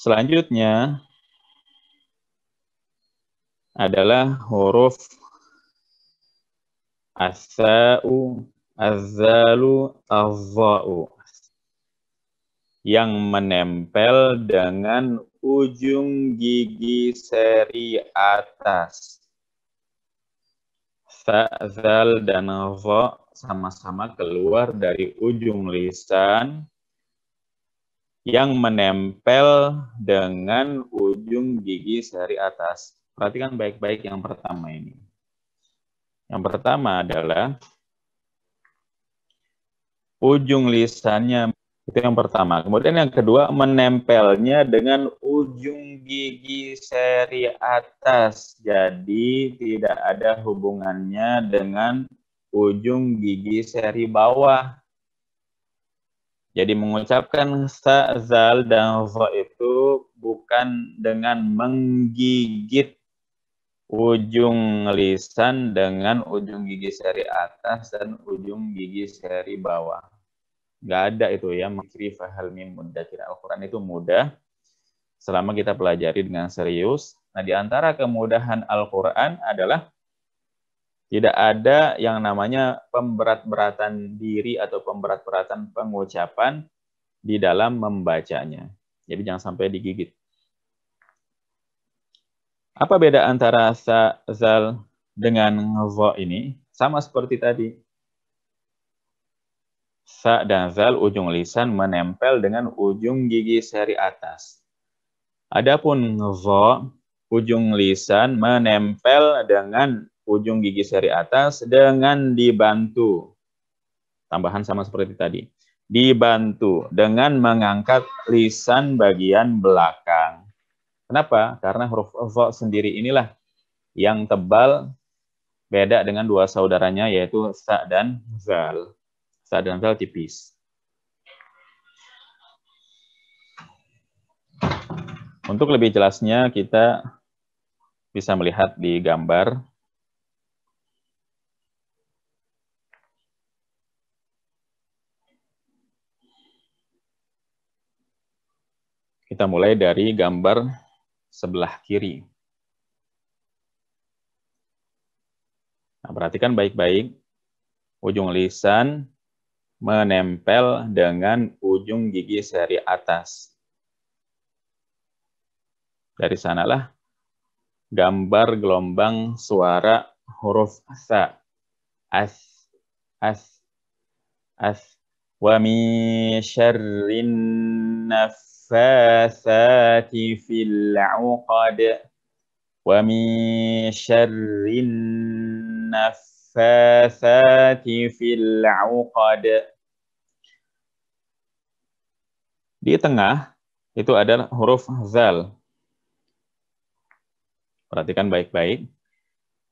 Selanjutnya adalah huruf asa'u, azalu, azza'u yang menempel dengan ujung gigi seri atas. Sa'zal dan za sama-sama keluar dari ujung lisan yang menempel dengan ujung gigi seri atas. Perhatikan baik-baik yang pertama ini. Yang pertama adalah ujung lisannya itu yang pertama. Kemudian yang kedua menempelnya dengan ujung gigi seri atas. Jadi tidak ada hubungannya dengan ujung gigi seri bawah. Jadi mengucapkan sa'zal dan za itu bukan dengan menggigit ujung lisan dengan ujung gigi seri atas dan ujung gigi seri bawah. Gak ada itu ya, makri fahal mim mudakir. Al-Quran itu mudah selama kita pelajari dengan serius. Nah, di antara kemudahan Al-Quran adalah tidak ada yang namanya pemberat-beratan diri atau pemberat-beratan pengucapan di dalam membacanya. Jadi jangan sampai digigit. Apa beda antara sa, dengan vo ini? Sama seperti tadi. Sa dan zal ujung lisan menempel dengan ujung gigi seri atas. Adapun vo ujung lisan menempel dengan ujung gigi seri atas dengan dibantu. Tambahan sama seperti tadi. Dibantu dengan mengangkat lisan bagian belakang. Kenapa? Karena huruf V sendiri inilah yang tebal beda dengan dua saudaranya yaitu sa dan zal. Sa dan zal tipis. Untuk lebih jelasnya kita bisa melihat di gambar Kita mulai dari gambar sebelah kiri. Nah, perhatikan baik-baik. Ujung lisan menempel dengan ujung gigi seri atas. Dari sanalah gambar gelombang suara huruf sa. As, as, as. Wa mi syarrin naf النفاثات في العقد ومن شر النفاثات في العقد Di tengah itu ada huruf zal. Perhatikan baik-baik.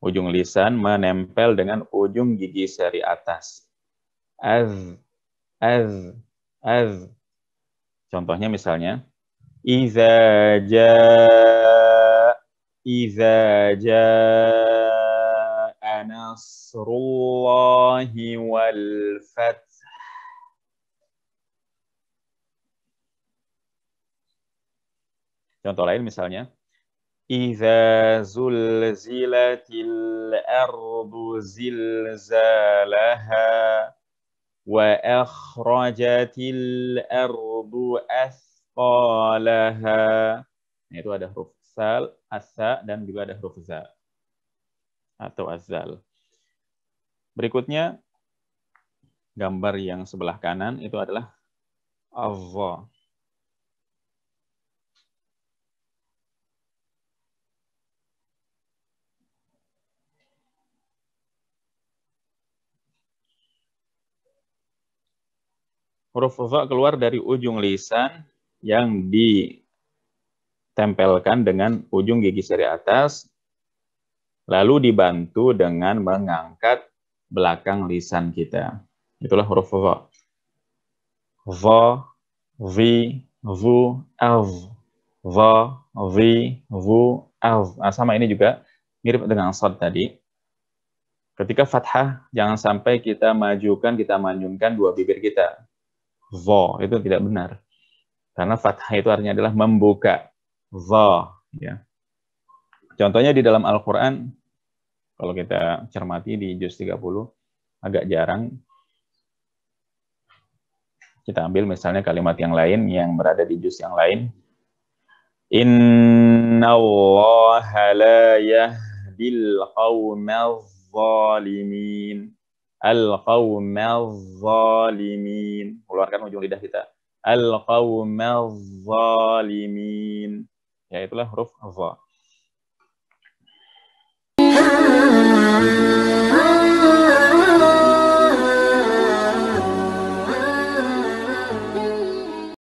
Ujung lisan menempel dengan ujung gigi seri atas. Az, az, az. Contohnya misalnya, Iza ja Iza ja Anasrullahi wal fat. Contoh lain misalnya, Iza zulzilatil ardu zilzalaha وَأَخْرَجَتِ الْأَرْضُ أثقالها nah, itu ada huruf sal, asa dan juga ada huruf za atau azal. Berikutnya gambar yang sebelah kanan itu adalah Allah. huruf fa keluar dari ujung lisan yang ditempelkan dengan ujung gigi seri atas, lalu dibantu dengan mengangkat belakang lisan kita. Itulah huruf fa. Dha, vi, vu, av. Dha, vi, vu, av. Nah, sama ini juga mirip dengan sod tadi. Ketika fathah, jangan sampai kita majukan, kita manjunkan dua bibir kita vo itu tidak benar. Karena fathah itu artinya adalah membuka vo ya. Contohnya di dalam Al-Qur'an kalau kita cermati di juz 30 agak jarang kita ambil misalnya kalimat yang lain yang berada di juz yang lain Inna Allah la yahdil zalimin القوم الظالمين zalimin. Keluarkan ujung lidah kita. القوم الظالمين zalimin. Ya, itulah huruf ظ